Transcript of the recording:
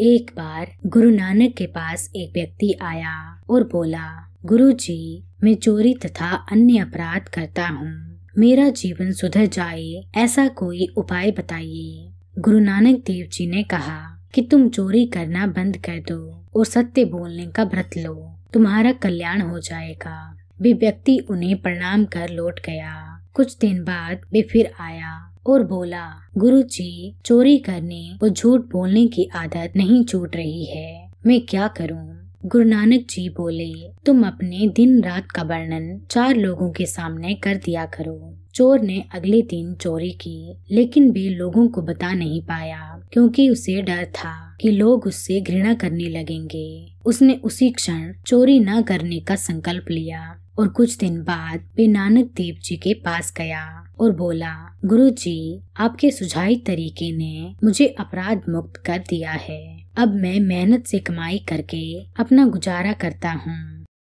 एक बार गुरु नानक के पास एक व्यक्ति आया और बोला गुरु जी मैं चोरी तथा अन्य अपराध करता हूँ मेरा जीवन सुधर जाए ऐसा कोई उपाय बताइए गुरु नानक देव जी ने कहा कि तुम चोरी करना बंद कर दो और सत्य बोलने का व्रत लो तुम्हारा कल्याण हो जाएगा वे व्यक्ति उन्हें प्रणाम कर लौट गया कुछ दिन बाद वे फिर आया और बोला गुरु जी चोरी करने और झूठ बोलने की आदत नहीं छूट रही है मैं क्या करूं? गुरु नानक जी बोले तुम अपने दिन रात का वर्णन चार लोगों के सामने कर दिया करो चोर ने अगले दिन चोरी की लेकिन वे लोगों को बता नहीं पाया क्योंकि उसे डर था कि लोग उससे घृणा करने लगेंगे उसने उसी क्षण चोरी न करने का संकल्प लिया और कुछ दिन बाद वे नानक देव जी के पास गया और बोला गुरु जी आपके सुझाई तरीके ने मुझे अपराध मुक्त कर दिया है अब मैं मेहनत से कमाई करके अपना गुजारा करता हूँ